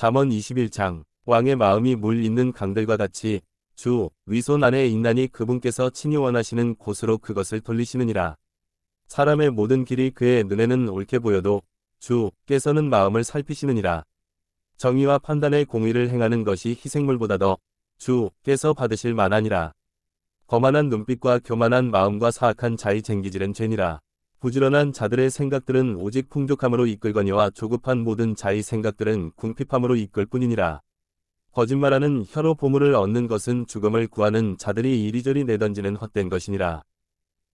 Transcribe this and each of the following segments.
잠언 21장 왕의 마음이 물 있는 강들과 같이 주 위손 안에 있나니 그분께서 친히 원하시는 곳으로 그것을 돌리시느니라. 사람의 모든 길이 그의 눈에는 옳게 보여도 주께서는 마음을 살피시느니라. 정의와 판단의 공의를 행하는 것이 희생물보다 더 주께서 받으실 만하니라. 거만한 눈빛과 교만한 마음과 사악한 자의 쟁기질은 죄니라. 부지런한 자들의 생각들은 오직 풍족함으로 이끌거니와 조급한 모든 자의 생각들은 궁핍함으로 이끌 뿐이니라. 거짓말하는 혀로 보물을 얻는 것은 죽음을 구하는 자들이 이리저리 내던지는 헛된 것이니라.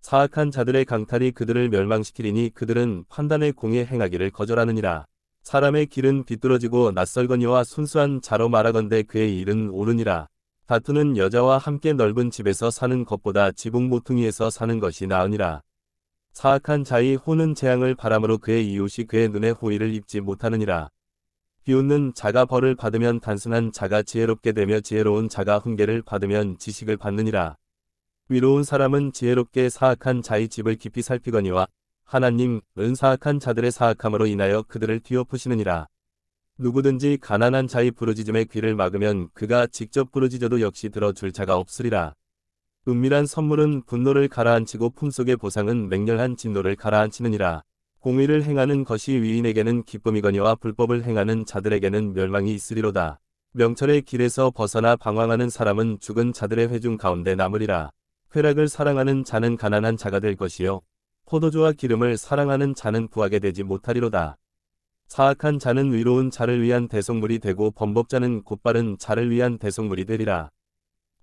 사악한 자들의 강탈이 그들을 멸망시키리니 그들은 판단의 공예 행하기를 거절하느니라. 사람의 길은 비뚤어지고 낯설거니와 순수한 자로 말하건대 그의 일은 옳으니라. 다투는 여자와 함께 넓은 집에서 사는 것보다 지붕 모퉁이에서 사는 것이 나으니라. 사악한 자의 혼은 재앙을 바람으로 그의 이웃이 그의 눈에 호의를 입지 못하느니라. 비웃는 자가 벌을 받으면 단순한 자가 지혜롭게 되며 지혜로운 자가 훈계를 받으면 지식을 받느니라. 위로운 사람은 지혜롭게 사악한 자의 집을 깊이 살피거니와 하나님은 사악한 자들의 사악함으로 인하여 그들을 뒤엎으시느니라. 누구든지 가난한 자의 부르짖음에 귀를 막으면 그가 직접 부르짖어도 역시 들어줄 자가 없으리라. 은밀한 선물은 분노를 가라앉히고 품속의 보상은 맹렬한 진노를 가라앉히느니라. 공의를 행하는 것이 위인에게는 기쁨이거니와 불법을 행하는 자들에게는 멸망이 있으리로다. 명철의 길에서 벗어나 방황하는 사람은 죽은 자들의 회중 가운데 남으리라. 쾌락을 사랑하는 자는 가난한 자가 될 것이요. 포도주와 기름을 사랑하는 자는 부하게 되지 못하리로다. 사악한 자는 위로운 자를 위한 대속물이 되고 범법자는 곧바른 자를 위한 대속물이 되리라.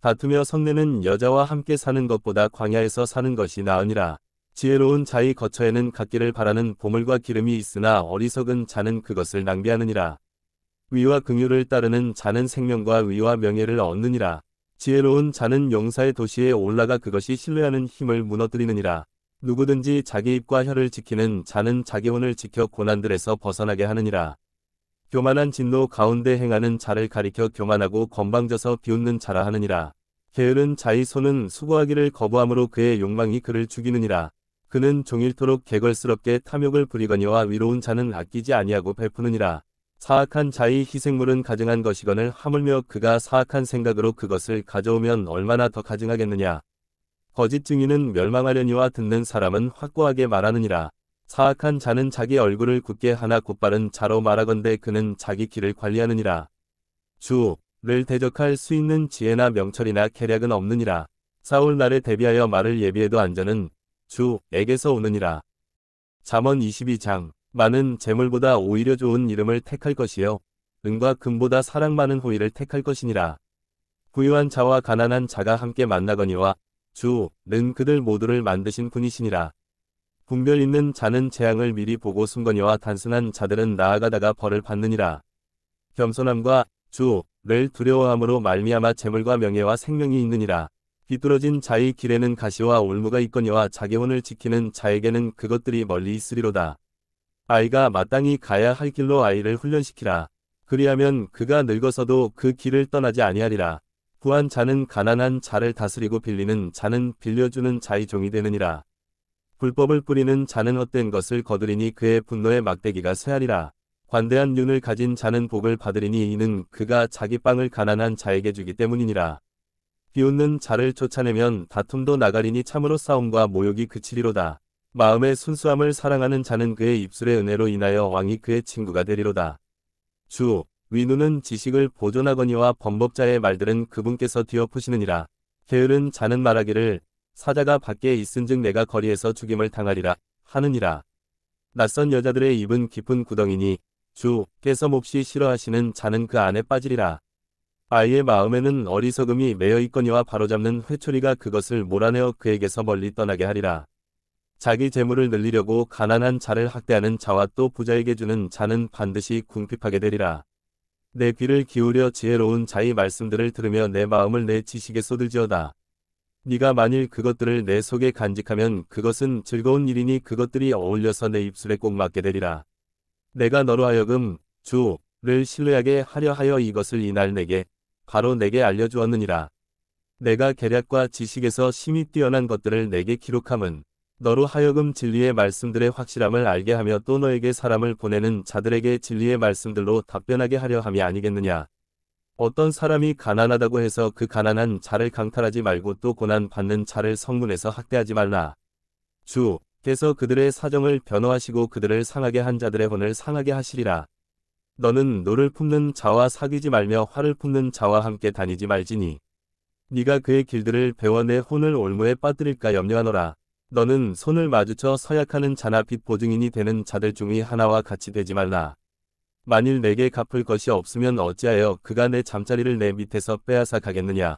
다투며 성내는 여자와 함께 사는 것보다 광야에서 사는 것이 나으니라. 지혜로운 자의 거처에는 갖기를 바라는 보물과 기름이 있으나 어리석은 자는 그것을 낭비하느니라. 위와 긍휼을 따르는 자는 생명과 위와 명예를 얻느니라. 지혜로운 자는 용사의 도시에 올라가 그것이 신뢰하는 힘을 무너뜨리느니라. 누구든지 자기 입과 혀를 지키는 자는 자기 혼을 지켜 고난들에서 벗어나게 하느니라. 교만한 진노 가운데 행하는 자를 가리켜 교만하고 건방져서 비웃는 자라 하느니라. 게으른 자의 손은 수고하기를 거부함으로 그의 욕망이 그를 죽이느니라. 그는 종일토록 개걸스럽게 탐욕을 부리거니와 위로운 자는 아끼지 아니하고 베푸느니라. 사악한 자의 희생물은 가증한 것이거늘 하물며 그가 사악한 생각으로 그것을 가져오면 얼마나 더 가증하겠느냐. 거짓 증인은 멸망하려니와 듣는 사람은 확고하게 말하느니라. 사악한 자는 자기 얼굴을 굳게 하나 곧바른 자로 말하건대 그는 자기 길을 관리하느니라. 주를 대적할 수 있는 지혜나 명철이나 계략은 없느니라. 사울 날에 대비하여 말을 예비해도 안전은 주에게서 오느니라. 잠언 22장 많은 재물보다 오히려 좋은 이름을 택할 것이요 은과 금보다 사랑 많은 호의를 택할 것이니라. 부유한 자와 가난한 자가 함께 만나거니와 주는 그들 모두를 만드신 분이시니라. 분별 있는 자는 재앙을 미리 보고 숨거니와 단순한 자들은 나아가다가 벌을 받느니라. 겸손함과 주를 두려워함으로 말미암아 재물과 명예와 생명이 있느니라. 비뚤어진 자의 길에는 가시와 올무가 있거니와 자기 혼을 지키는 자에게는 그것들이 멀리 있으리로다. 아이가 마땅히 가야 할 길로 아이를 훈련시키라. 그리하면 그가 늙어서도 그 길을 떠나지 아니하리라. 구한 자는 가난한 자를 다스리고 빌리는 자는 빌려주는 자의 종이 되느니라. 불법을 뿌리는 자는 헛된 것을 거두리니 그의 분노의 막대기가 쇠하리라. 관대한 눈을 가진 자는 복을 받으리니 이는 그가 자기 빵을 가난한 자에게 주기 때문이니라. 비웃는 자를 쫓아내면 다툼도 나가리니 참으로 싸움과 모욕이 그치리로다. 마음의 순수함을 사랑하는 자는 그의 입술의 은혜로 인하여 왕이 그의 친구가 되리로다. 주, 위누는 지식을 보존하거니와 범법자의 말들은 그분께서 뒤엎으시느니라. 게으른 자는 말하기를 사자가 밖에 있은즉 내가 거리에서 죽임을 당하리라 하느니라. 낯선 여자들의 입은 깊은 구덩이니 주께서 몹시 싫어하시는 자는 그 안에 빠지리라. 아이의 마음에는 어리석음이 매여 있거니와 바로잡는 회초리가 그것을 몰아내어 그에게서 멀리 떠나게 하리라. 자기 재물을 늘리려고 가난한 자를 학대하는 자와 또 부자에게 주는 자는 반드시 궁핍하게 되리라. 내 귀를 기울여 지혜로운 자의 말씀들을 들으며 내 마음을 내 지식에 쏟을지어다. 네가 만일 그것들을 내 속에 간직하면 그것은 즐거운 일이니 그것들이 어울려서 내 입술에 꼭 맞게 되리라. 내가 너로 하여금 주를 신뢰하게 하려 하여 이것을 이날 내게 바로 내게 알려주었느니라. 내가 계략과 지식에서 심히 뛰어난 것들을 내게 기록함은 너로 하여금 진리의 말씀들의 확실함을 알게 하며 또 너에게 사람을 보내는 자들에게 진리의 말씀들로 답변하게 하려 함이 아니겠느냐. 어떤 사람이 가난하다고 해서 그 가난한 자를 강탈하지 말고 또 고난받는 자를 성문에서 학대하지 말라. 주께서 그들의 사정을 변호하시고 그들을 상하게 한 자들의 혼을 상하게 하시리라. 너는 노를 품는 자와 사귀지 말며 화를 품는 자와 함께 다니지 말지니. 네가 그의 길들을 배워 내 혼을 올무에 빠뜨릴까 염려하노라. 너는 손을 마주쳐 서약하는 자나 빚 보증인이 되는 자들 중의 하나와 같이 되지 말라. 만일 내게 갚을 것이 없으면 어찌하여 그가 내 잠자리를 내 밑에서 빼앗아 가겠느냐.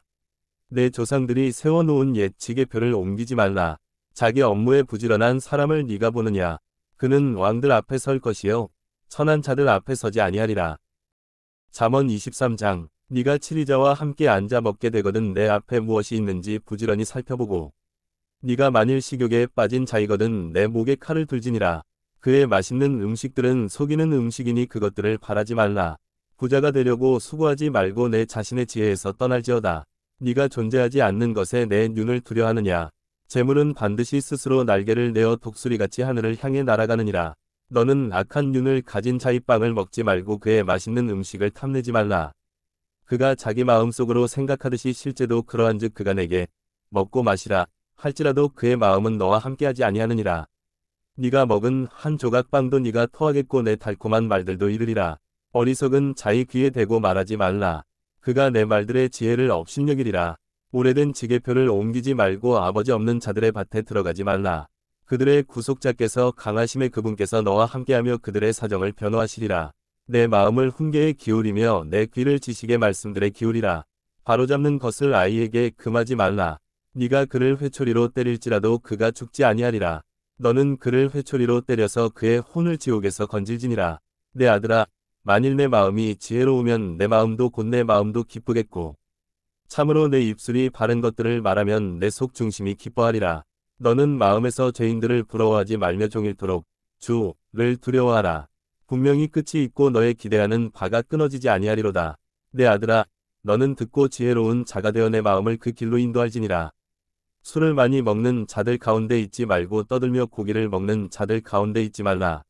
내 조상들이 세워놓은 옛 지게표를 옮기지 말라. 자기 업무에 부지런한 사람을 네가 보느냐. 그는 왕들 앞에 설 것이요. 천한 자들 앞에 서지 아니하리라. 잠언 23장 네가 치리자와 함께 앉아 먹게 되거든 내 앞에 무엇이 있는지 부지런히 살펴보고 네가 만일 식욕에 빠진 자이거든 내 목에 칼을 들지니라. 그의 맛있는 음식들은 속이는 음식이니 그것들을 바라지 말라. 부자가 되려고 수고하지 말고 내 자신의 지혜에서 떠날지어다. 네가 존재하지 않는 것에 내 눈을 두려하느냐. 재물은 반드시 스스로 날개를 내어 독수리같이 하늘을 향해 날아가느니라. 너는 악한 눈을 가진 자의 빵을 먹지 말고 그의 맛있는 음식을 탐내지 말라. 그가 자기 마음속으로 생각하듯이 실제도 그러한즉 그가 내게 먹고 마시라 할지라도 그의 마음은 너와 함께하지 아니하느니라. 네가 먹은 한 조각 빵도 네가 토하겠고 내 달콤한 말들도 이르리라. 어리석은 자의 귀에 대고 말하지 말라. 그가 내 말들의 지혜를 업신여기리라. 오래된 지게표를 옮기지 말고 아버지 없는 자들의 밭에 들어가지 말라. 그들의 구속자께서 강하심의 그분께서 너와 함께하며 그들의 사정을 변호하시리라. 내 마음을 훈계에 기울이며 내 귀를 지식의 말씀들에 기울이라. 바로잡는 것을 아이에게 금하지 말라. 네가 그를 회초리로 때릴지라도 그가 죽지 아니하리라. 너는 그를 회초리로 때려서 그의 혼을 지옥에서 건질지니라. 내 아들아, 만일 내 마음이 지혜로우면 내 마음도 곧 내 마음도 기쁘겠고. 참으로 내 입술이 바른 것들을 말하면 내 속 중심이 기뻐하리라. 너는 마음에서 죄인들을 부러워하지 말며 종일토록 주를 두려워하라. 분명히 끝이 있고 너의 기대하는 바가 끊어지지 아니하리로다. 내 아들아, 너는 듣고 지혜로운 자가 되어 내 마음을 그 길로 인도할지니라. 술을 많이 먹는 자들 가운데 있지 말고 떠들며 고기를 먹는 자들 가운데 있지 말라.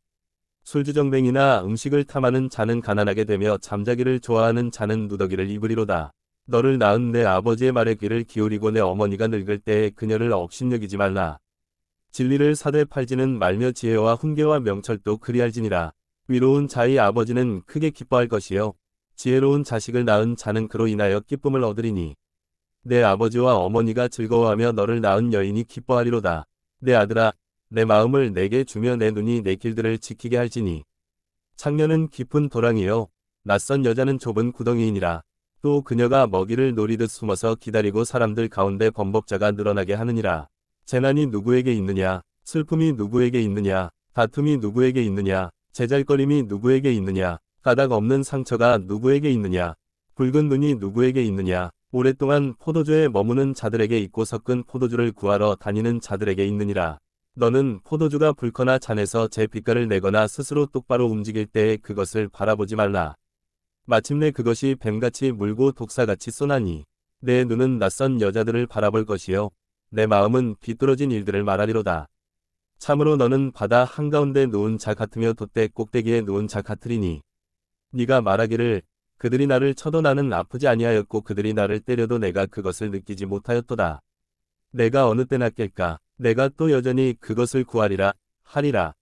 술주정뱅이나 음식을 탐하는 자는 가난하게 되며 잠자기를 좋아하는 자는 누더기를 입으리로다. 너를 낳은 내 아버지의 말에 귀를 기울이고 내 어머니가 늙을 때에 그녀를 억신여기지 말라. 진리를 사대 팔지는 말며 지혜와 훈계와 명철도 그리할지니라. 위로운 자의 아버지는 크게 기뻐할 것이요. 지혜로운 자식을 낳은 자는 그로 인하여 기쁨을 얻으리니. 내 아버지와 어머니가 즐거워하며 너를 낳은 여인이 기뻐하리로다. 내 아들아, 내 마음을 내게 주며 내 눈이 내 길들을 지키게 할지니. 창녀는 깊은 도랑이요. 낯선 여자는 좁은 구덩이이니라. 또 그녀가 먹이를 노리듯 숨어서 기다리고 사람들 가운데 범법자가 늘어나게 하느니라. 재난이 누구에게 있느냐? 슬픔이 누구에게 있느냐? 다툼이 누구에게 있느냐? 제잘거림이 누구에게 있느냐? 가닥 없는 상처가 누구에게 있느냐? 붉은 눈이 누구에게 있느냐? 오랫동안 포도주에 머무는 자들에게 있고 섞은 포도주를 구하러 다니는 자들에게 있느니라. 너는 포도주가 불거나 잔에서 제 빛깔을 내거나 스스로 똑바로 움직일 때에 그것을 바라보지 말라. 마침내 그것이 뱀같이 물고 독사같이 쏘나니 내 눈은 낯선 여자들을 바라볼 것이요 내 마음은 비뚤어진 일들을 말하리로다. 참으로 너는 바다 한가운데 누운 자 같으며 돛대 꼭대기에 누운 자 같으리니 네가 말하기를 그들이 나를 쳐도 나는 아프지 아니하였고 그들이 나를 때려도 내가 그것을 느끼지 못하였도다. 내가 어느 때나 깰까 내가 또 여전히 그것을 구하리라 하리라.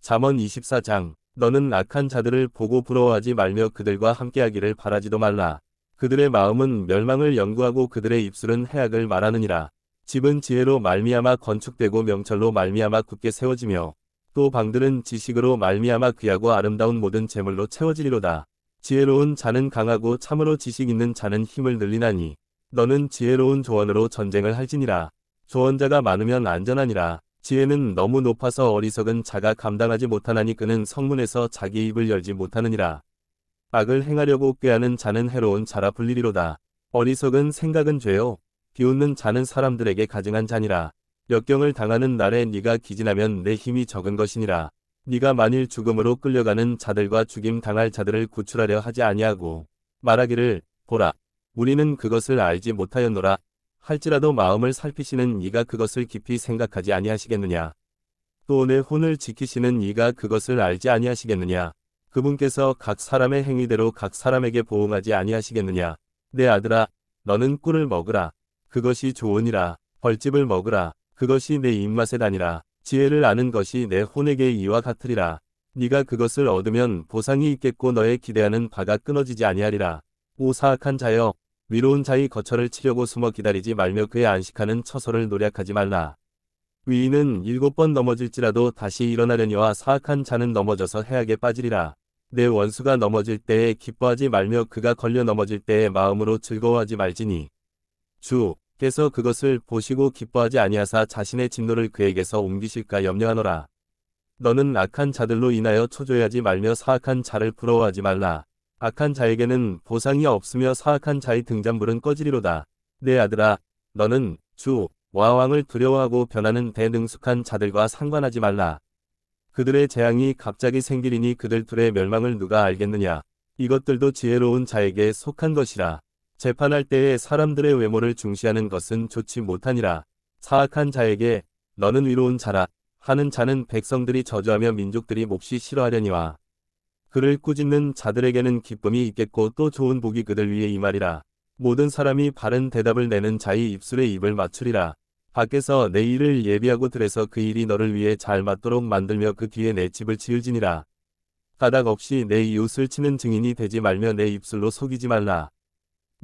잠언 24장 너는 악한 자들을 보고 부러워하지 말며 그들과 함께하기를 바라지도 말라. 그들의 마음은 멸망을 연구하고 그들의 입술은 해악을 말하느니라. 집은 지혜로 말미암아 건축되고 명철로 말미암아 굳게 세워지며 또 방들은 지식으로 말미암아 귀하고 아름다운 모든 재물로 채워지리로다. 지혜로운 자는 강하고 참으로 지식 있는 자는 힘을 늘리나니 너는 지혜로운 조언으로 전쟁을 할지니라. 조언자가 많으면 안전하니라. 지혜는 너무 높아서 어리석은 자가 감당하지 못하나니 그는 성문에서 자기 입을 열지 못하느니라. 악을 행하려고 꾀하는 자는 해로운 자라 불리리로다. 어리석은 생각은 죄요. 비웃는 자는 사람들에게 가증한 자니라. 역경을 당하는 날에 네가 기진하면 내 힘이 적은 것이니라. 네가 만일 죽음으로 끌려가는 자들과 죽임 당할 자들을 구출하려 하지 아니하고 말하기를 보라 우리는 그것을 알지 못하였노라 할지라도 마음을 살피시는 이가 그것을 깊이 생각하지 아니하시겠느냐 또 내 혼을 지키시는 이가 그것을 알지 아니하시겠느냐 그분께서 각 사람의 행위대로 각 사람에게 보응하지 아니하시겠느냐 내 아들아 너는 꿀을 먹으라 그것이 좋으니라 벌집을 먹으라 그것이 내 입맛에 다니라 지혜를 아는 것이 내 혼에게 이와 같으리라. 네가 그것을 얻으면 보상이 있겠고 너의 기대하는 바가 끊어지지 아니하리라. 오 사악한 자여, 위로운 자의 거처를 치려고 숨어 기다리지 말며 그의 안식하는 처소를 노략하지 말라. 위인은 일곱 번 넘어질지라도 다시 일어나려니와 사악한 자는 넘어져서 해악에 빠지리라. 내 원수가 넘어질 때에 기뻐하지 말며 그가 걸려 넘어질 때에 마음으로 즐거워하지 말지니. 주, 께서 그것을 보시고 기뻐하지 아니하사 자신의 진노를 그에게서 옮기실까 염려하노라. 너는 악한 자들로 인하여 초조해하지 말며 사악한 자를 부러워하지 말라. 악한 자에게는 보상이 없으며 사악한 자의 등잔불은 꺼지리로다. 내 네, 아들아, 너는 주, 와왕을 두려워하고 변하는 대능숙한 자들과 상관하지 말라. 그들의 재앙이 갑자기 생기리니 그들 둘의 멸망을 누가 알겠느냐. 이것들도 지혜로운 자에게 속한 것이라. 재판할 때에 사람들의 외모를 중시하는 것은 좋지 못하니라. 사악한 자에게 너는 위로운 자라 하는 자는 백성들이 저주하며 민족들이 몹시 싫어하려니와 그를 꾸짖는 자들에게는 기쁨이 있겠고 또 좋은 복이 그들 위에 이말이라 모든 사람이 바른 대답을 내는 자의 입술에 입을 맞추리라. 밖에서 내 일을 예비하고 들에서 그 일이 너를 위해 잘 맞도록 만들며 그 뒤에 내 집을 지을지니라. 가닥 없이 내 이웃을 치는 증인이 되지 말며 내 입술로 속이지 말라.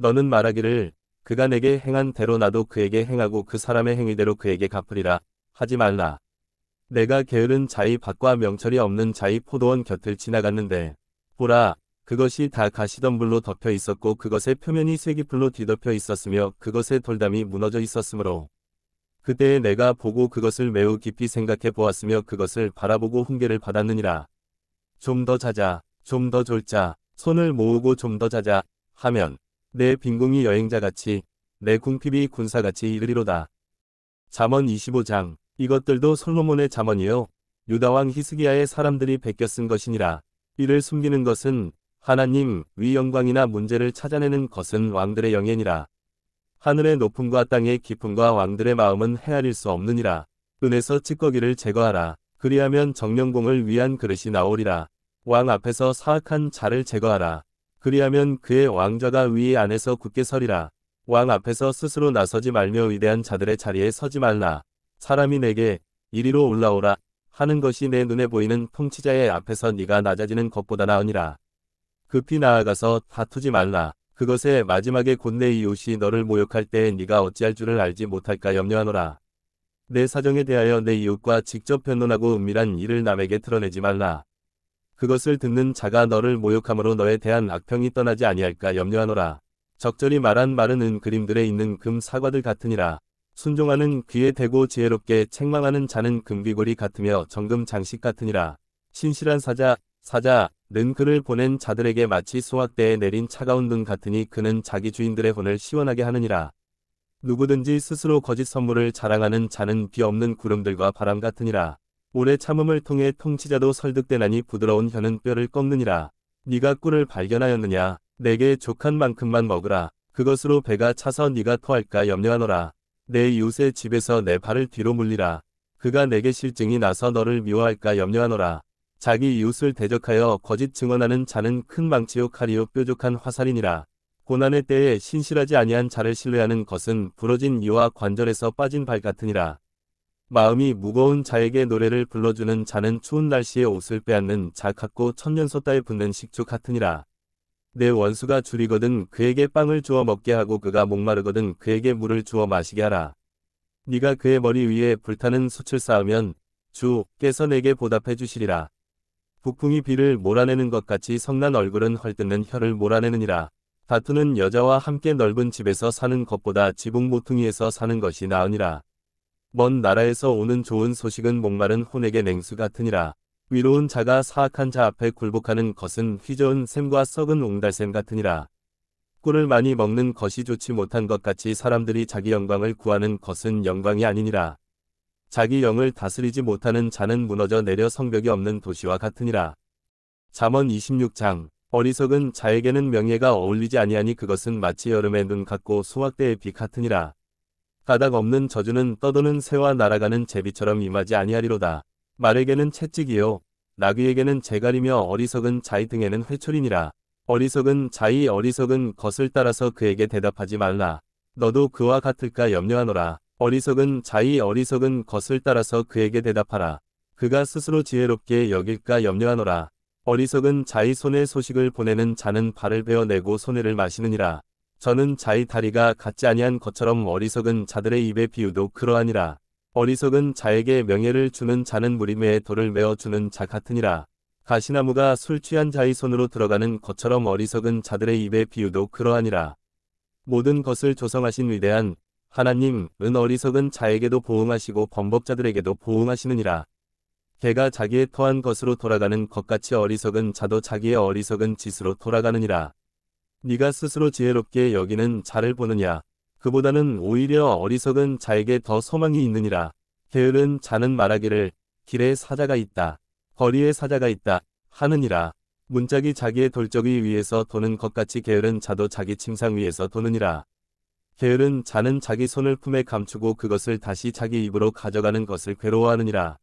너는 말하기를 그가 내게 행한 대로 나도 그에게 행하고 그 사람의 행위대로 그에게 갚으리라 하지 말라. 내가 게으른 자의 밭과 명철이 없는 자의 포도원 곁을 지나갔는데 보라 그것이 다가시던불로 덮여 있었고 그것의 표면이 쇠기풀로 뒤덮여 있었으며 그것의 돌담이 무너져 있었으므로 그때에 내가 보고 그것을 매우 깊이 생각해 보았으며 그것을 바라보고 훈계를 받았느니라. 좀 더 자자, 좀 더 졸자, 손을 모으고 좀 더 자자 하면 내 빈궁이 여행자같이 내 궁핍이 군사같이 이르리로다. 잠언 25장 이것들도 솔로몬의 잠언이요 유다왕 히스기야의 사람들이 베껴 쓴 것이니라. 이를 숨기는 것은 하나님 위 영광이나 문제를 찾아내는 것은 왕들의 영예니라. 하늘의 높음과 땅의 깊음과 왕들의 마음은 헤아릴 수 없느니라. 은에서 찌꺼기를 제거하라. 그리하면 정령공을 위한 그릇이 나오리라. 왕 앞에서 사악한 자를 제거하라. 그리하면 그의 왕자가 위 안에서 굳게 서리라. 왕 앞에서 스스로 나서지 말며 위대한 자들의 자리에 서지 말라. 사람이 내게 이리로 올라오라 하는 것이 내 눈에 보이는 통치자의 앞에서 네가 낮아지는 것보다 나으니라. 급히 나아가서 다투지 말라. 그것의 마지막에 곧 내 이웃이 너를 모욕할 때에 네가 어찌할 줄을 알지 못할까 염려하노라. 내 사정에 대하여 내 이웃과 직접 변론하고 은밀한 일을 남에게 드러내지 말라. 그것을 듣는 자가 너를 모욕함으로 너에 대한 악평이 떠나지 아니할까 염려하노라. 적절히 말한 말은 은 그림들에 있는 금 사과들 같으니라. 순종하는 귀에 대고 지혜롭게 책망하는 자는 금귀골이 같으며 정금 장식 같으니라. 신실한 사자, 사자는 그를 보낸 자들에게 마치 소확대에 내린 차가운 눈 같으니 그는 자기 주인들의 혼을 시원하게 하느니라. 누구든지 스스로 거짓 선물을 자랑하는 자는 비 없는 구름들과 바람 같으니라. 오래 참음을 통해 통치자도 설득되나니 부드러운 혀는 뼈를 꺾느니라. 네가 꿀을 발견하였느냐. 내게 족한 만큼만 먹으라. 그것으로 배가 차서 네가 토할까 염려하노라. 내 이웃의 집에서 내 발을 뒤로 물리라. 그가 내게 실증이 나서 너를 미워할까 염려하노라. 자기 이웃을 대적하여 거짓 증언하는 자는 큰 망치요 칼이요 뾰족한 화살이니라. 고난의 때에 신실하지 아니한 자를 신뢰하는 것은 부러진 이와 관절에서 빠진 발 같으니라. 마음이 무거운 자에게 노래를 불러주는 자는 추운 날씨에 옷을 빼앗는 자 같고 천년소따에 붙는 식초 같으니라. 내 원수가 줄이거든 그에게 빵을 주어 먹게 하고 그가 목마르거든 그에게 물을 주어 마시게 하라. 네가 그의 머리 위에 불타는 숯을 쌓으면 주께서 내게 보답해 주시리라. 북풍이 비를 몰아내는 것 같이 성난 얼굴은 헐뜯는 혀를 몰아내느니라. 다투는 여자와 함께 넓은 집에서 사는 것보다 지붕 모퉁이에서 사는 것이 나으니라. 먼 나라에서 오는 좋은 소식은 목마른 혼에게 냉수 같으니라. 위로운 자가 사악한 자 앞에 굴복하는 것은 휘저은 샘과 썩은 옹달샘 같으니라. 꿀을 많이 먹는 것이 좋지 못한 것 같이 사람들이 자기 영광을 구하는 것은 영광이 아니니라. 자기 영을 다스리지 못하는 자는 무너져 내려 성벽이 없는 도시와 같으니라. 잠언 26장 어리석은 자에게는 명예가 어울리지 아니하니 그것은 마치 여름의 눈 같고 수확대의 빛 같으니라. 바닥 없는 저주는 떠도는 새와 날아가는 제비처럼 임하지 아니하리로다. 말에게는 채찍이요 나귀에게는 재갈이며 어리석은 자의 등에는 회초리니라. 어리석은 자의 어리석은 것을 따라서 그에게 대답하지 말라. 너도 그와 같을까 염려하노라. 어리석은 자의 어리석은 것을 따라서 그에게 대답하라. 그가 스스로 지혜롭게 여길까 염려하노라. 어리석은 자의 손에 소식을 보내는 자는 발을 베어내고 손해를 마시느니라. 저는 자의 다리가 같지 아니한 것처럼 어리석은 자들의 입의 비유도 그러하니라. 어리석은 자에게 명예를 주는 자는 무림의 돌을 메어주는 자 같으니라. 가시나무가 술 취한 자의 손으로 들어가는 것처럼 어리석은 자들의 입의 비유도 그러하니라. 모든 것을 조성하신 위대한 하나님은 어리석은 자에게도 보응하시고 범법자들에게도 보응하시느니라. 개가 자기의 토한 것으로 돌아가는 것같이 어리석은 자도 자기의 어리석은 짓으로 돌아가느니라. 네가 스스로 지혜롭게 여기는 자를 보느냐 그보다는 오히려 어리석은 자에게 더 소망이 있느니라 게으른 자는 말하기를 길에 사자가 있다 거리에 사자가 있다 하느니라 문짝이 자기의 돌적이 위에서 도는 것 같이 게으른 자도 자기 침상 위에서 도느니라 게으른 자는 자기 손을 품에 감추고 그것을 다시 자기 입으로 가져가는 것을 괴로워하느니라.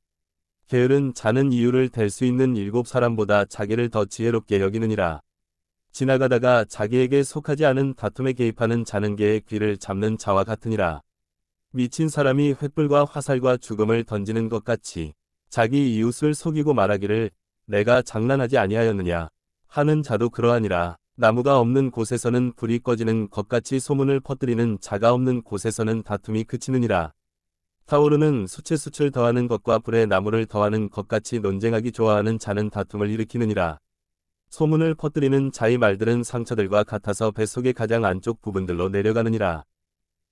게으른 자는 이유를 댈 수 있는 일곱 사람보다 자기를 더 지혜롭게 여기느니라. 지나가다가 자기에게 속하지 않은 다툼에 개입하는 자는 개의 귀를 잡는 자와 같으니라. 미친 사람이 횃불과 화살과 죽음을 던지는 것 같이 자기 이웃을 속이고 말하기를 내가 장난하지 아니하였느냐 하는 자도 그러하니라. 나무가 없는 곳에서는 불이 꺼지는 것 같이 소문을 퍼뜨리는 자가 없는 곳에서는 다툼이 그치느니라. 타오르는 수치수출 더하는 것과 불에 나무를 더하는 것 같이 논쟁하기 좋아하는 자는 다툼을 일으키느니라. 소문을 퍼뜨리는 자의 말들은 상처들과 같아서 뱃속의 가장 안쪽 부분들로 내려가느니라.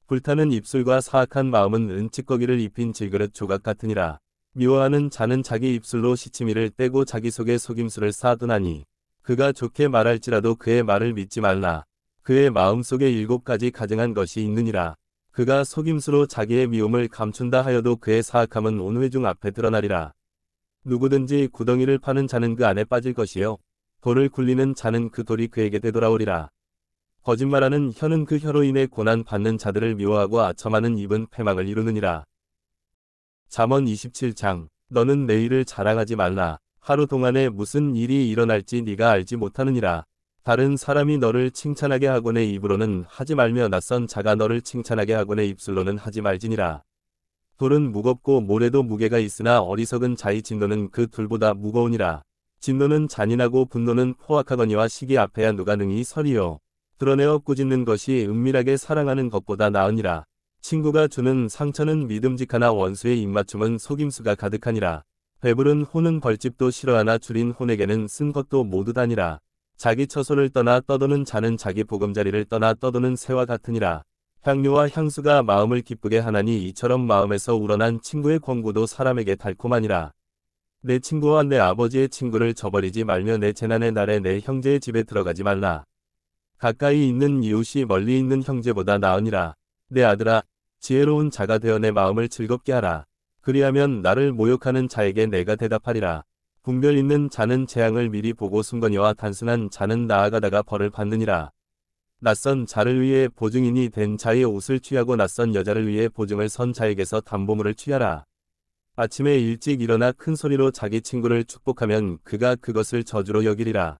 불타는 입술과 사악한 마음은 은칫거기를 입힌 질그릇 조각 같으니라. 미워하는 자는 자기 입술로 시치미를 떼고 자기 속에 속임수를 쌓아두나니 그가 좋게 말할지라도 그의 말을 믿지 말라. 그의 마음속에 일곱 가지 가증한 것이 있느니라. 그가 속임수로 자기의 미움을 감춘다 하여도 그의 사악함은 온 회중 앞에 드러나리라. 누구든지 구덩이를 파는 자는 그 안에 빠질 것이요. 돌을 굴리는 자는 그 돌이 그에게 되돌아오리라. 거짓말하는 혀는 그 혀로 인해 고난 받는 자들을 미워하고 아첨하는 입은 패망을 이루느니라. 잠언 27장 너는 내일을 자랑하지 말라. 하루 동안에 무슨 일이 일어날지 네가 알지 못하느니라. 다른 사람이 너를 칭찬하게 하고 내 입으로는 하지 말며 낯선 자가 너를 칭찬하게 하고 내 입술로는 하지 말지니라. 돌은 무겁고 모래도 무게가 있으나 어리석은 자의 진노는 그 돌보다 무거우니라. 진노는 잔인하고 분노는 포악하거니와 시기 앞에야 누가 능히 설이요. 드러내어 꾸짖는 것이 은밀하게 사랑하는 것보다 나으니라. 친구가 주는 상처는 믿음직하나 원수의 입맞춤은 속임수가 가득하니라. 배부른 혼은 벌집도 싫어하나 줄인 혼에게는 쓴 것도 모두 다니라. 자기 처소를 떠나 떠도는 자는 자기 보금자리를 떠나 떠도는 새와 같으니라. 향료와 향수가 마음을 기쁘게 하나니 이처럼 마음에서 우러난 친구의 권고도 사람에게 달콤하니라. 내 친구와 내 아버지의 친구를 저버리지 말며 내 재난의 날에 내 형제의 집에 들어가지 말라. 가까이 있는 이웃이 멀리 있는 형제보다 나으니라. 내 아들아, 지혜로운 자가 되어 내 마음을 즐겁게 하라. 그리하면 나를 모욕하는 자에게 내가 대답하리라. 분별 있는 자는 재앙을 미리 보고 숨거니와 단순한 자는 나아가다가 벌을 받느니라. 낯선 자를 위해 보증인이 된 자의 옷을 취하고 낯선 여자를 위해 보증을 선 자에게서 담보물을 취하라. 아침에 일찍 일어나 큰 소리로 자기 친구를 축복하면 그가 그것을 저주로 여기리라.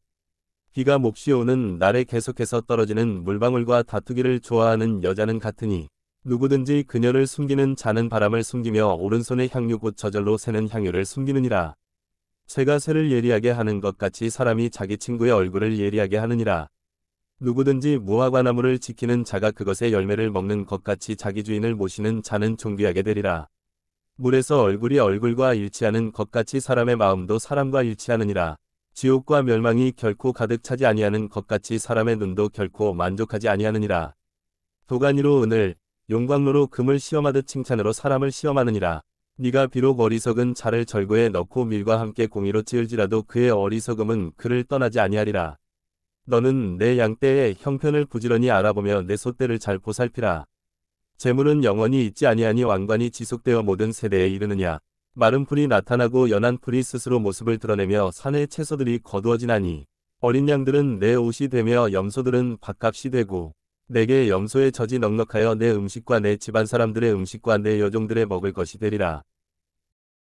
비가 몹시 오는 날에 계속해서 떨어지는 물방울과 다투기를 좋아하는 여자는 같으니 누구든지 그녀를 숨기는 자는 바람을 숨기며 오른손에 향유꽃 저절로 새는 향유를 숨기느니라. 새가 새를 예리하게 하는 것 같이 사람이 자기 친구의 얼굴을 예리하게 하느니라. 누구든지 무화과나무를 지키는 자가 그것의 열매를 먹는 것 같이 자기 주인을 모시는 자는 존귀하게 되리라. 물에서 얼굴이 얼굴과 일치하는 것 같이 사람의 마음도 사람과 일치하느니라. 지옥과 멸망이 결코 가득 차지 아니하는 것 같이 사람의 눈도 결코 만족하지 아니하느니라. 도가니로 은을, 용광로로 금을 시험하듯 칭찬으로 사람을 시험하느니라. 네가 비록 어리석은 자를 절구에 넣고 밀과 함께 공의로 찌을지라도 그의 어리석음은 그를 떠나지 아니하리라. 너는 내 양떼의 형편을 부지런히 알아보며 내 소떼를 잘 보살피라. 재물은 영원히 있지 아니하니 왕관이 지속되어 모든 세대에 이르느냐. 마른 풀이 나타나고 연한 풀이 스스로 모습을 드러내며 산의 채소들이 거두어지나니 어린 양들은 내 옷이 되며 염소들은 밥값이 되고 내게 염소의 젖이 넉넉하여 내 음식과 내 집안 사람들의 음식과 내 여종들의 먹을 것이 되리라.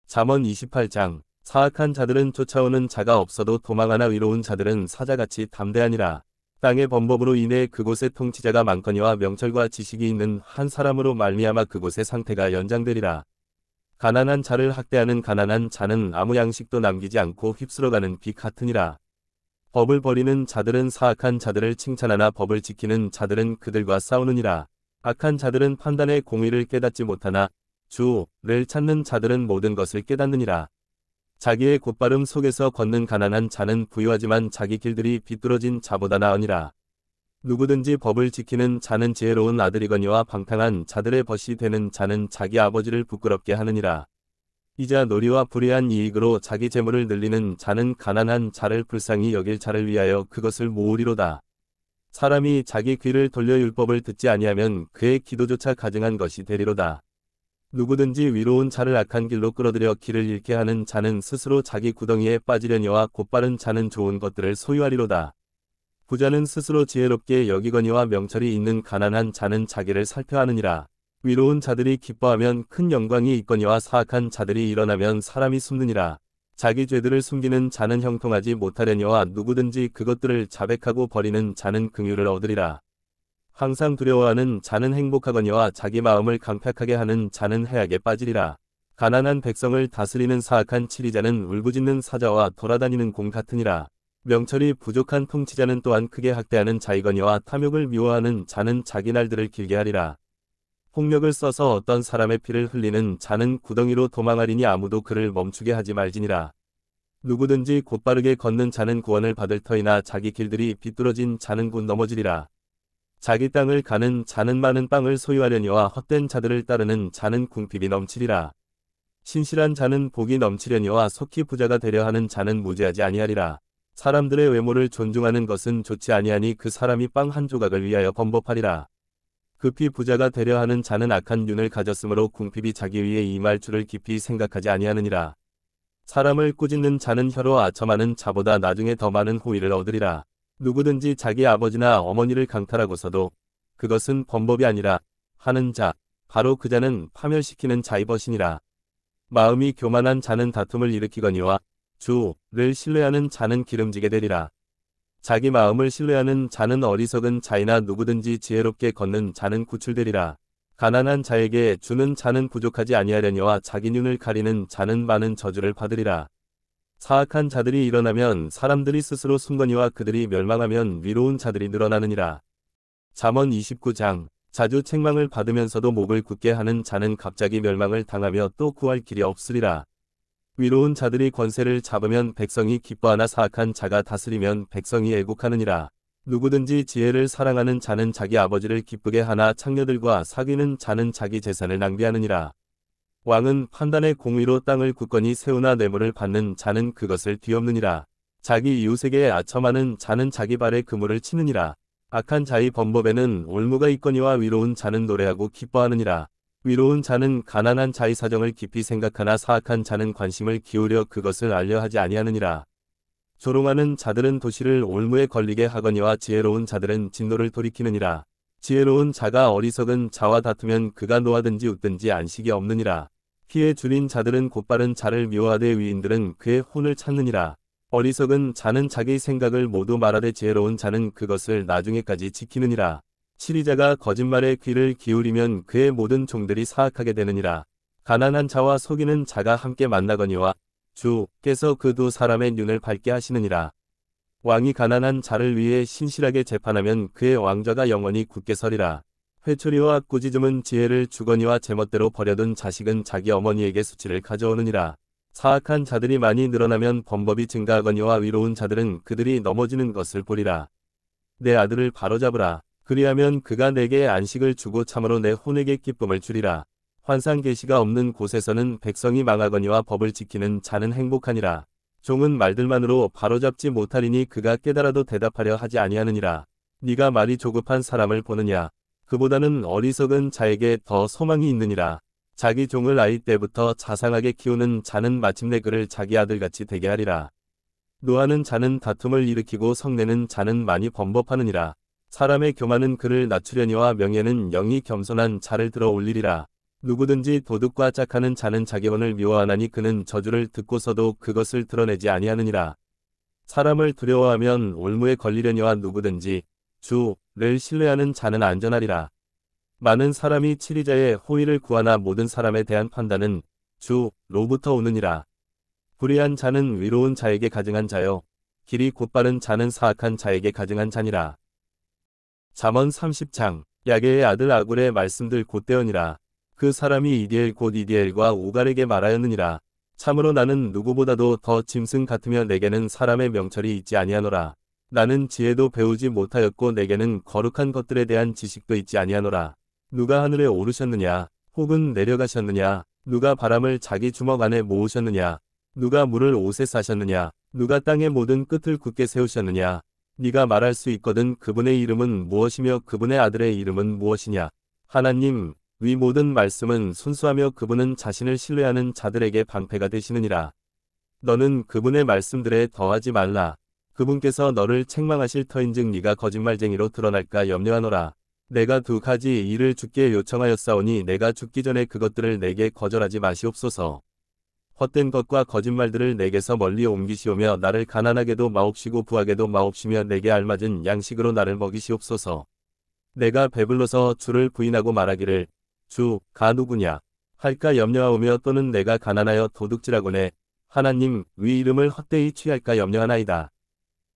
잠언 28장 사악한 자들은 쫓아오는 자가 없어도 도망하나 위로운 자들은 사자같이 담대하니라. 땅의 범법으로 인해 그곳의 통치자가 많거니와 명철과 지식이 있는 한 사람으로 말미암아 그곳의 상태가 연장되리라. 가난한 자를 학대하는 가난한 자는 아무 양식도 남기지 않고 휩쓸어가는 빛 같으니라. 법을 버리는 자들은 사악한 자들을 칭찬하나 법을 지키는 자들은 그들과 싸우느니라. 악한 자들은 판단의 공의를 깨닫지 못하나 주를 찾는 자들은 모든 것을 깨닫느니라. 자기의 곧바름 속에서 걷는 가난한 자는 부유하지만 자기 길들이 비뚤어진 자보다 나으니라. 누구든지 법을 지키는 자는 지혜로운 아들이거니와 방탕한 자들의 벗이 되는 자는 자기 아버지를 부끄럽게 하느니라. 이자 놀이와 불의한 이익으로 자기 재물을 늘리는 자는 가난한 자를 불쌍히 여길 자를 위하여 그것을 모으리로다. 사람이 자기 귀를 돌려 율법을 듣지 아니하면 그의 기도조차 가증한 것이 되리로다. 누구든지 위로운 자를 악한 길로 끌어들여 길을 잃게 하는 자는 스스로 자기 구덩이에 빠지려니와 곧바른 자는 좋은 것들을 소유하리로다. 부자는 스스로 지혜롭게 여기거니와 명철이 있는 가난한 자는 자기를 살펴하느니라. 위로운 자들이 기뻐하면 큰 영광이 있거니와 사악한 자들이 일어나면 사람이 숨느니라. 자기 죄들을 숨기는 자는 형통하지 못하려니와 누구든지 그것들을 자백하고 버리는 자는 긍휼을 얻으리라. 항상 두려워하는 자는 행복하거니와 자기 마음을 강팍하게 하는 자는 해악에 빠지리라. 가난한 백성을 다스리는 사악한 치리자는 울부짖는 사자와 돌아다니는 공 같으니라. 명철이 부족한 통치자는 또한 크게 학대하는 자이거니와 탐욕을 미워하는 자는 자기 날들을 길게 하리라. 폭력을 써서 어떤 사람의 피를 흘리는 자는 구덩이로 도망하리니 아무도 그를 멈추게 하지 말지니라. 누구든지 곧바르게 걷는 자는 구원을 받을 터이나 자기 길들이 비뚤어진 자는 곧 넘어지리라. 자기 땅을 가는 자는 많은 빵을 소유하려니와 헛된 자들을 따르는 자는 궁핍이 넘치리라. 신실한 자는 복이 넘치려니와 속히 부자가 되려 하는 자는 무죄하지 아니하리라. 사람들의 외모를 존중하는 것은 좋지 아니하니 그 사람이 빵 한 조각을 위하여 범법하리라 급히 부자가 되려 하는 자는 악한 윤을 가졌으므로 궁핍이 자기 위에 임할 줄을 깊이 생각하지 아니하느니라. 사람을 꾸짖는 자는 혀로 아첨하는 자보다 나중에 더 많은 호의를 얻으리라. 누구든지 자기 아버지나 어머니를 강탈하고서도 그것은 범법이 아니라 하는 자, 바로 그 자는 파멸시키는 자이벗이니라 마음이 교만한 자는 다툼을 일으키거니와 주를 신뢰하는 자는 기름지게 되리라. 자기 마음을 신뢰하는 자는 어리석은 자이나 누구든지 지혜롭게 걷는 자는 구출되리라. 가난한 자에게 주는 자는 부족하지 아니하려니와 자기 눈을 가리는 자는 많은 저주를 받으리라. 사악한 자들이 일어나면 사람들이 스스로 숨거니와 그들이 멸망하면 위로운 자들이 늘어나느니라. 잠언 29장 자주 책망을 받으면서도 목을 굳게 하는 자는 갑자기 멸망을 당하며 또 구할 길이 없으리라. 위로운 자들이 권세를 잡으면 백성이 기뻐하나 사악한 자가 다스리면 백성이 애국하느니라. 누구든지 지혜를 사랑하는 자는 자기 아버지를 기쁘게 하나 창녀들과 사귀는 자는 자기 재산을 낭비하느니라. 왕은 판단의 공의로 땅을 굳건히 세우나 뇌물을 받는 자는 그것을 뒤엎느니라. 자기 이웃에게 아첨하는 자는 자기 발에 그물을 치느니라. 악한 자의 범법에는 올무가 있거니와 위로운 자는 노래하고 기뻐하느니라. 위로운 자는 가난한 자의 사정을 깊이 생각하나 사악한 자는 관심을 기울여 그것을 알려 하지 아니하느니라. 조롱하는 자들은 도시를 올무에 걸리게 하거니와 지혜로운 자들은 진노를 돌이키느니라. 지혜로운 자가 어리석은 자와 다투면 그가 노하든지 웃든지 안식이 없느니라. 피해 줄인 자들은 곧바른 자를 미워하되 위인들은 그의 혼을 찾느니라. 어리석은 자는 자기 생각을 모두 말하되 지혜로운 자는 그것을 나중에까지 지키느니라. 치리자가 거짓말에 귀를 기울이면 그의 모든 종들이 사악하게 되느니라. 가난한 자와 속이는 자가 함께 만나거니와 주께서 그 두 사람의 눈을 밝게 하시느니라. 왕이 가난한 자를 위해 신실하게 재판하면 그의 왕좌가 영원히 굳게 서리라. 회초리와 꾸짖음은 지혜를 주거니와 제멋대로 버려둔 자식은 자기 어머니에게 수치를 가져오느니라. 사악한 자들이 많이 늘어나면 범법이 증가하거니와 위로운 자들은 그들이 넘어지는 것을 보리라. 내 아들을 바로잡으라. 그리하면 그가 내게 안식을 주고 참으로 내 혼에게 기쁨을 주리라. 환상 계시가 없는 곳에서는 백성이 망하거니와 법을 지키는 자는 행복하니라. 종은 말들만으로 바로잡지 못하리니 그가 깨달아도 대답하려 하지 아니하느니라. 네가 말이 조급한 사람을 보느냐. 그보다는 어리석은 자에게 더 소망이 있느니라. 자기 종을 아이 때부터 자상하게 키우는 자는 마침내 그를 자기 아들같이 되게 하리라. 노하는 자는 다툼을 일으키고 성내는 자는 많이 범법하느니라 사람의 교만은 그를 낮추려니와 명예는 영이 겸손한 자를 들어 올리리라. 누구든지 도둑과 짝하는 자는 자기 원을 미워하나니 그는 저주를 듣고서도 그것을 드러내지 아니하느니라. 사람을 두려워하면 올무에 걸리려니와 누구든지 주를 신뢰하는 자는 안전하리라. 많은 사람이 치리자의 호의를 구하나 모든 사람에 대한 판단은 주로부터 오느니라. 불의한 자는 위로운 자에게 가증한 자요. 길이 곧바른 자는 사악한 자에게 가증한 자니라. 잠언 30장 야게의 아들 아굴의 말씀들 곧대언이라. 그 사람이 이디엘 곧 이디엘과 우갈에게 말하였느니라. 참으로 나는 누구보다도 더 짐승 같으며 내게는 사람의 명철이 있지 아니하노라. 나는 지혜도 배우지 못하였고 내게는 거룩한 것들에 대한 지식도 있지 아니하노라. 누가 하늘에 오르셨느냐, 혹은 내려가셨느냐, 누가 바람을 자기 주먹 안에 모으셨느냐, 누가 물을 옷에 싸셨느냐 누가 땅의 모든 끝을 굳게 세우셨느냐, 네가 말할 수 있거든 그분의 이름은 무엇이며 그분의 아들의 이름은 무엇이냐. 하나님, 위 모든 말씀은 순수하며 그분은 자신을 신뢰하는 자들에게 방패가 되시느니라. 너는 그분의 말씀들에 더하지 말라. 그분께서 너를 책망하실 터인즉 네가 거짓말쟁이로 드러날까 염려하노라. 내가 두 가지 일을 죽게 요청하였사오니 내가 죽기 전에 그것들을 내게 거절하지 마시옵소서. 헛된 것과 거짓말들을 내게서 멀리 옮기시오며 나를 가난하게도 마옵시고 부하게도 마옵시며 내게 알맞은 양식으로 나를 먹이시옵소서. 내가 배불러서 주를 부인하고 말하기를 주, 가 누구냐 할까 염려하오며 또는 내가 가난하여 도둑질하고네 하나님 위 이름을 헛되이 취할까 염려하나이다.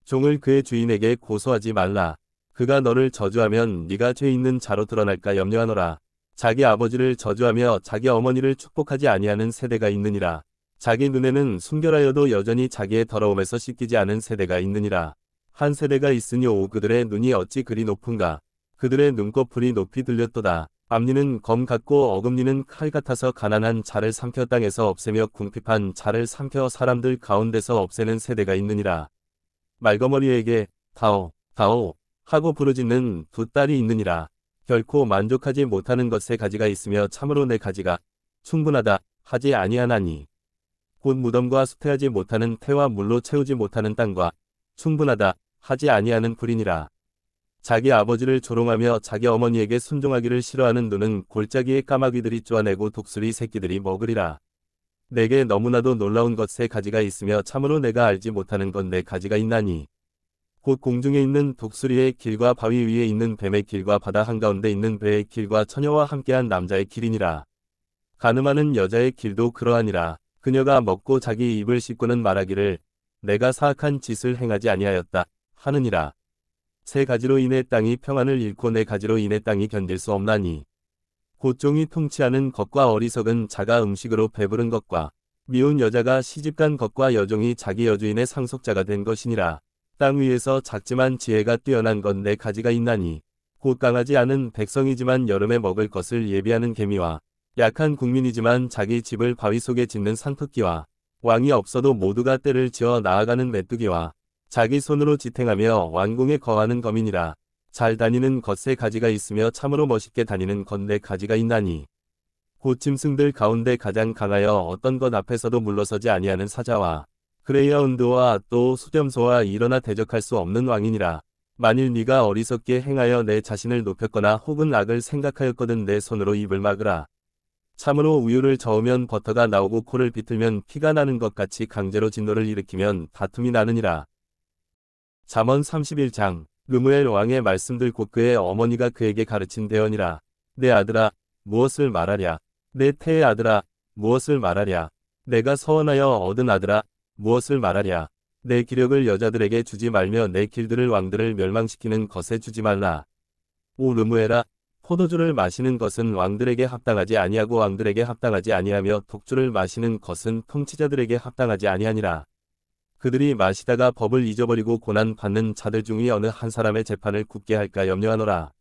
종을 그의 주인에게 고소하지 말라. 그가 너를 저주하면 네가 죄 있는 자로 드러날까 염려하노라. 자기 아버지를 저주하며 자기 어머니를 축복하지 아니하는 세대가 있느니라. 자기 눈에는 순결하여도 여전히 자기의 더러움에서 씻기지 않은 세대가 있느니라. 한 세대가 있으니 오 그들의 눈이 어찌 그리 높은가. 그들의 눈꺼풀이 높이 들렸도다. 앞니는 검 같고 어금니는 칼 같아서 가난한 자를 삼켜 땅에서 없애며 궁핍한 자를 삼켜 사람들 가운데서 없애는 세대가 있느니라. 말거머리에게 다오다오 하고 부르짖는 두 딸이 있느니라 결코 만족하지 못하는 것에 가지가 있으며 참으로 내 가지가 충분하다 하지 아니하나니 곧 무덤과 수태하지 못하는 태와 물로 채우지 못하는 땅과 충분하다 하지 아니하는 불이니라 자기 아버지를 조롱하며 자기 어머니에게 순종하기를 싫어하는 눈은 골짜기에 까마귀들이 쪼아내고 독수리 새끼들이 먹으리라. 내게 너무나도 놀라운 것 세 가지가 있으며 참으로 내가 알지 못하는 것 네 가지가 있나니 곧 공중에 있는 독수리의 길과 바위 위에 있는 뱀의 길과 바다 한가운데 있는 배의 길과 처녀와 함께한 남자의 길이니라. 가늠하는 여자의 길도 그러하니라. 그녀가 먹고 자기 입을 씻고는 말하기를 내가 사악한 짓을 행하지 아니하였다 하느니라. 세 가지로 인해 땅이 평안을 잃고 네 가지로 인해 땅이 견딜 수 없나니 고종이 통치하는 것과 어리석은 자가 음식으로 배부른 것과 미운 여자가 시집간 것과 여종이 자기 여주인의 상속자가 된 것이니라. 땅 위에서 작지만 지혜가 뛰어난 건네 가지가 있나니 곧 강하지 않은 백성이지만 여름에 먹을 것을 예비하는 개미와 약한 국민이지만 자기 집을 바위 속에 짓는 산토끼와 왕이 없어도 모두가 때를 지어 나아가는 메뚜기와 자기 손으로 지탱하며 왕궁에 거하는 거민이라. 잘 다니는 것에 가지가 있으며 참으로 멋있게 다니는 건데 가지가 있나니. 곧 짐승들 가운데 가장 강하여 어떤 것 앞에서도 물러서지 아니하는 사자와 그레이아운드와 또 수렴소와 일어나 대적할 수 없는 왕이니라. 만일 네가 어리석게 행하여 내 자신을 높였거나 혹은 악을 생각하였거든 내 손으로 입을 막으라. 참으로 우유를 저으면 버터가 나오고 코를 비틀면 피가 나는 것 같이 강제로 진노를 일으키면 다툼이 나느니라. 잠언 31장 르무엘 왕의 말씀들 곧 그의 어머니가 그에게 가르친 대언이라. 내 아들아, 무엇을 말하랴. 내 태의 아들아, 무엇을 말하랴. 내가 서원하여 얻은 아들아, 무엇을 말하랴. 내 기력을 여자들에게 주지 말며 내 길들을 왕들을 멸망시키는 것에 주지 말라. 오 르무엘아, 포도주를 마시는 것은 왕들에게 합당하지 아니하고 왕들에게 합당하지 아니하며 독주를 마시는 것은 통치자들에게 합당하지 아니하니라. 그들이 마시다가 법을 잊어버리고 고난받는 자들 중에 어느 한 사람의 재판을 굳게 할까 염려하노라.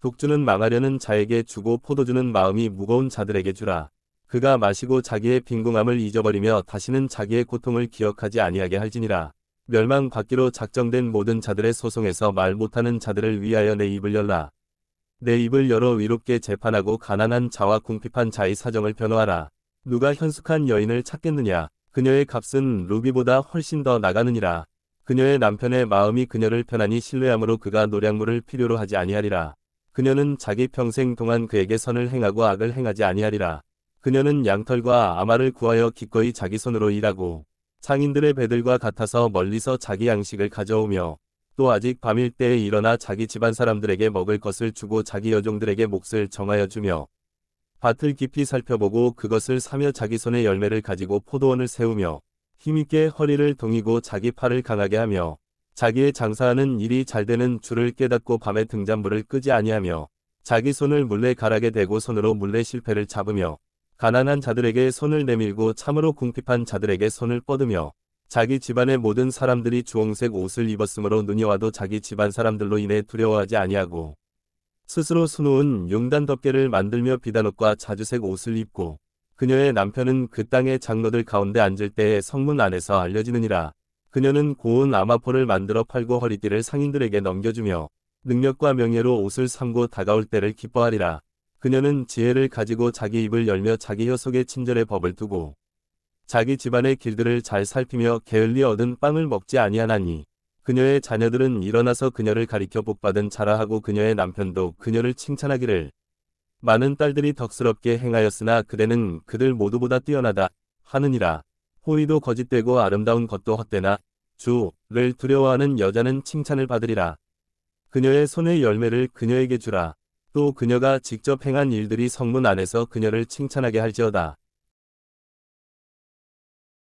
독주는 망하려는 자에게 주고 포도주는 마음이 무거운 자들에게 주라. 그가 마시고 자기의 빈궁함을 잊어버리며 다시는 자기의 고통을 기억하지 아니하게 할지니라. 멸망받기로 작정된 모든 자들의 소송에서 말 못하는 자들을 위하여 내 입을 열라. 내 입을 열어 위롭게 재판하고 가난한 자와 궁핍한 자의 사정을 변호하라. 누가 현숙한 여인을 찾겠느냐? 그녀의 값은 루비보다 훨씬 더 나가느니라. 그녀의 남편의 마음이 그녀를 편안히 신뢰함으로 그가 노량물을 필요로 하지 아니하리라. 그녀는 자기 평생 동안 그에게 선을 행하고 악을 행하지 아니하리라. 그녀는 양털과 아마를 구하여 기꺼이 자기 손으로 일하고 상인들의 배들과 같아서 멀리서 자기 양식을 가져오며 또 아직 밤일 때에 일어나 자기 집안 사람들에게 먹을 것을 주고 자기 여종들에게 몫을 정하여 주며 밭을 깊이 살펴보고 그것을 사며 자기 손에 열매를 가지고 포도원을 세우며 힘있게 허리를 동이고 자기 팔을 강하게 하며 자기의 장사하는 일이 잘 되는 줄을 깨닫고 밤에 등잔불을 끄지 아니하며 자기 손을 물레 가라게 대고 손으로 물레 실패를 잡으며 가난한 자들에게 손을 내밀고 참으로 궁핍한 자들에게 손을 뻗으며 자기 집안의 모든 사람들이 주홍색 옷을 입었으므로 눈이 와도 자기 집안 사람들로 인해 두려워하지 아니하고 스스로 수놓은 용단 덮개를 만들며 비단옷과 자주색 옷을 입고 그녀의 남편은 그 땅의 장로들 가운데 앉을 때에 성문 안에서 알려지느니라. 그녀는 고운 아마포를 만들어 팔고 허리띠를 상인들에게 넘겨주며 능력과 명예로 옷을 삼고 다가올 때를 기뻐하리라. 그녀는 지혜를 가지고 자기 입을 열며 자기 혀 속에 친절의 법을 두고 자기 집안의 길들을 잘 살피며 게을리 얻은 빵을 먹지 아니하나니 그녀의 자녀들은 일어나서 그녀를 가리켜 복받은 자라 하고 그녀의 남편도 그녀를 칭찬하기를 많은 딸들이 덕스럽게 행하였으나 그대는 그들 모두보다 뛰어나다 하느니라 호의도 거짓되고 아름다운 것도 헛되나 주를 두려워하는 여자는 칭찬을 받으리라 그녀의 손의 열매를 그녀에게 주라 또 그녀가 직접 행한 일들이 성문 안에서 그녀를 칭찬하게 할지어다.